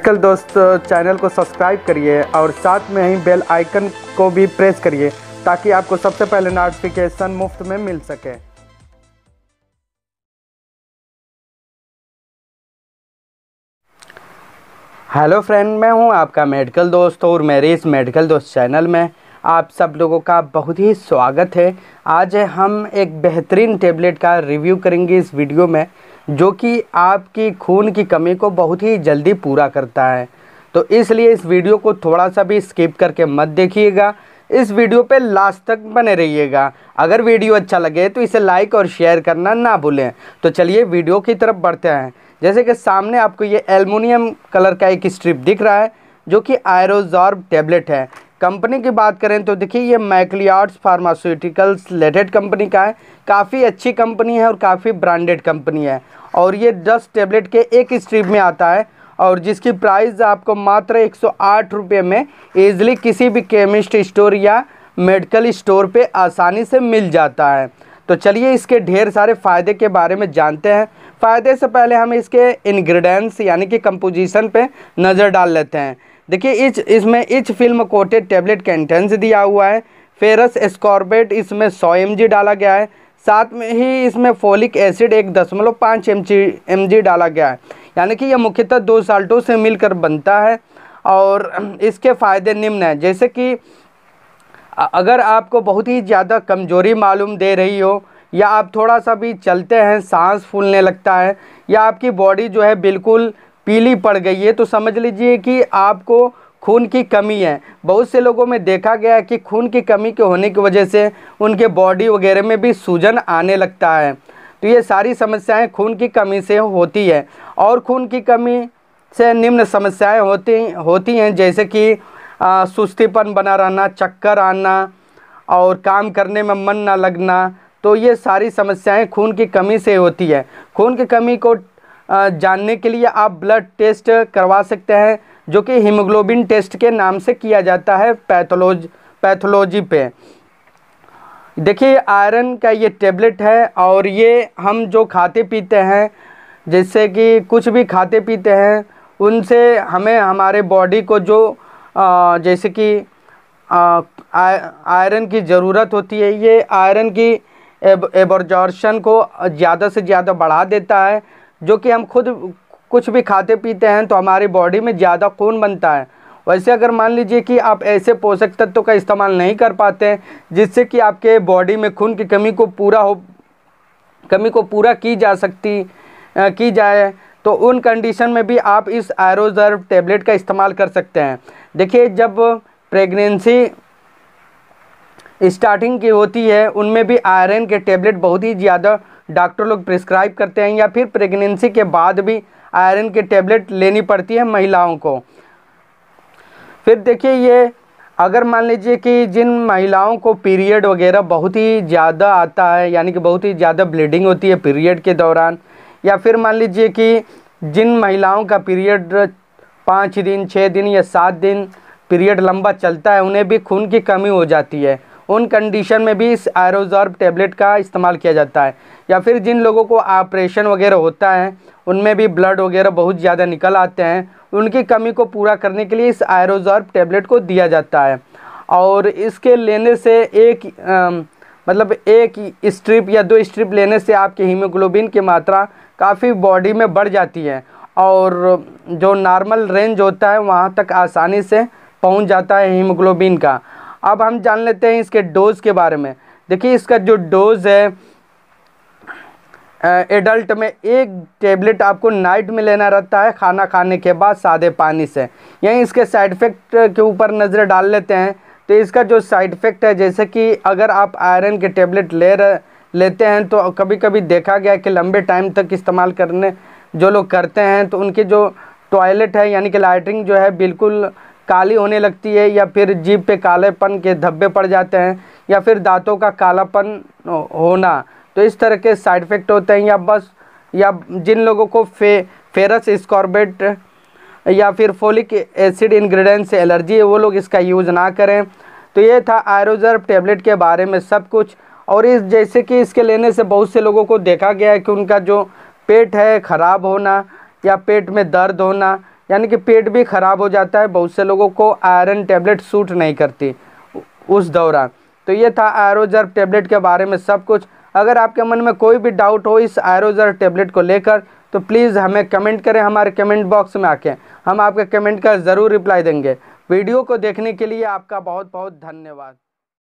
medical दोस्त channel को subscribe करिए और साथ में ही बेल आइकन को भी प्रेस करिए ताकि आपको सबसे पहले नोटिफिकेशन मुफ्त में मिल सके हेलो फ्रेंड मैं हूं आपका मेडिकल दोस्त और मेरे इस मेडिकल दोस्त चैनल में आप सब लोगों का बहुत ही स्वागत है आज हम एक बेहतरीन टेबलेट का रिव्यू करेंगे इस वीडियो में जो कि आपकी खून की कमी को बहुत ही जल्दी पूरा करता है तो इसलिए इस वीडियो को थोड़ा सा भी स्किप करके मत देखिएगा इस वीडियो पे लास्ट तक बने रहिएगा अगर वीडियो अच्छा लगे तो इसे लाइक और शेयर करना ना भूलें तो चलिए वीडियो की तरफ बढ़ते हैं जैसे कि सामने आपको ये एलमिनियम कलर का एक स्ट्रिप दिख रहा है जो कि आयरोजॉर्ब टेबलेट है कंपनी की बात करें तो देखिए ये मैकलियार्ड्स फार्मास्यूटिकल्स लेटेड कंपनी का है काफ़ी अच्छी कंपनी है और काफ़ी ब्रांडेड कंपनी है और ये दस टेबलेट के एक स्ट्रीप में आता है और जिसकी प्राइस आपको मात्र एक सौ में ईजिली किसी भी केमिस्ट स्टोर या मेडिकल स्टोर पे आसानी से मिल जाता है तो चलिए इसके ढेर सारे फ़ायदे के बारे में जानते हैं फ़ायदे से पहले हम इसके इंग्रेडिएंट्स यानी कि कंपोजिशन पे नज़र डाल लेते हैं देखिए इस इसमें each film coated tablet contains दिया हुआ है फेरस एस्कॉर्बेट इसमें सौ एम डाला गया है साथ में ही इसमें फोलिक एसिड एक दशमलव पाँच एम डाला गया है यानी कि यह मुख्यतः दो साल्टों से मिलकर बनता है और इसके फ़ायदे निम्न हैं जैसे कि अगर आपको बहुत ही ज़्यादा कमजोरी मालूम दे रही हो या आप थोड़ा सा भी चलते हैं सांस फूलने लगता है या आपकी बॉडी जो है बिल्कुल पीली पड़ गई है तो समझ लीजिए कि आपको खून की कमी है बहुत से लोगों में देखा गया है कि खून की कमी के होने की वजह से उनके बॉडी वगैरह में भी सूजन आने लगता है तो ये सारी समस्याएं खून की कमी से होती है और खून की कमी से निम्न समस्याएं होती होती हैं जैसे कि सुस्तीपन बना रहना चक्कर आना और काम करने में मन ना लगना तो ये सारी समस्याएं खून की कमी से होती है खून की कमी को जानने के लिए आप ब्लड टेस्ट करवा सकते हैं जो कि हीमोग्लोबिन टेस्ट के नाम से किया जाता है पैथोलॉज पैथोलॉजी पे देखिए आयरन का ये टेबलेट है और ये हम जो खाते पीते हैं जैसे कि कुछ भी खाते पीते हैं उनसे हमें हमारे बॉडी को जो आ, जैसे कि आयरन की ज़रूरत होती है ये आयरन की एब, एबॉर्जॉर्शन को ज़्यादा से ज़्यादा बढ़ा देता है जो कि हम खुद कुछ भी खाते पीते हैं तो हमारी बॉडी में ज़्यादा खून बनता है वैसे अगर मान लीजिए कि आप ऐसे पोषक तत्व का इस्तेमाल नहीं कर पाते हैं जिससे कि आपके बॉडी में खून की कमी को पूरा हो कमी को पूरा की जा सकती आ, की जाए तो उन कंडीशन में भी आप इस आयरोजर्व टेबलेट का इस्तेमाल कर सकते हैं देखिए जब प्रेगनेंसी स्टार्टिंग की होती है उनमें भी आयरन के टेबलेट बहुत ही ज़्यादा डॉक्टर लोग प्रिस्क्राइब करते हैं या फिर प्रेगनेंसी के बाद भी आयरन के टेबलेट लेनी पड़ती है महिलाओं को फिर देखिए ये अगर मान लीजिए कि जिन महिलाओं को पीरियड वगैरह बहुत ही ज़्यादा आता है यानी कि बहुत ही ज़्यादा ब्लीडिंग होती है पीरियड के दौरान या फिर मान लीजिए कि जिन महिलाओं का पीरियड पाँच दिन छः दिन या सात दिन पीरियड लंबा चलता है उन्हें भी खून की कमी हो जाती है उन कंडीशन में भी इस आयरोजॉर्ब टेबलेट का इस्तेमाल किया जाता है या फिर जिन लोगों को ऑपरेशन वगैरह होता है उनमें भी ब्लड वगैरह बहुत ज़्यादा निकल आते हैं उनकी कमी को पूरा करने के लिए इस आयरोजॉर्ब टेबलेट को दिया जाता है और इसके लेने से एक आ, मतलब एक स्ट्रिप या दो स्ट्रिप लेने से आपके हीमोग्लोबिन की मात्रा काफ़ी बॉडी में बढ़ जाती है और जो नॉर्मल रेंज होता है वहाँ तक आसानी से पहुँच जाता है हीमोग्लोबिन का अब हम जान लेते हैं इसके डोज़ के बारे में देखिए इसका जो डोज़ है एडल्ट में एक टेबलेट आपको नाइट में लेना रहता है खाना खाने के बाद सादे पानी से यहीं इसके साइड इफ़ेक्ट के ऊपर नज़र डाल लेते हैं तो इसका जो साइड इफ़ेक्ट है जैसे कि अगर आप आयरन के टेबलेट ले रहे लेते हैं तो कभी कभी देखा गया कि लंबे टाइम तक इस्तेमाल करने जो लोग करते हैं तो उनके जो टॉयलेट है यानी कि लाइटरिंग जो है बिल्कुल काली होने लगती है या फिर जीभ पे कालेपन के धब्बे पड़ जाते हैं या फिर दांतों का कालापन होना तो इस तरह के साइड इफ़ेक्ट होते हैं या बस या जिन लोगों को फे फेरस स्कॉर्बेट या फिर फोलिक एसिड इन्ग्रीडियंट से एलर्जी है वो लोग इसका यूज़ ना करें तो ये था आयरोजर्व टेबलेट के बारे में सब कुछ और इस जैसे कि इसके लेने से बहुत से लोगों को देखा गया है कि उनका जो पेट है ख़राब होना या पेट में दर्द होना यानी कि पेट भी ख़राब हो जाता है बहुत से लोगों को आयरन टैबलेट सूट नहीं करती उस दौरान तो ये था आयरोजर टैबलेट के बारे में सब कुछ अगर आपके मन में कोई भी डाउट हो इस आयरोजर टैबलेट को लेकर तो प्लीज़ हमें कमेंट करें हमारे कमेंट बॉक्स में आके हम आपके कमेंट का ज़रूर रिप्लाई देंगे वीडियो को देखने के लिए आपका बहुत बहुत धन्यवाद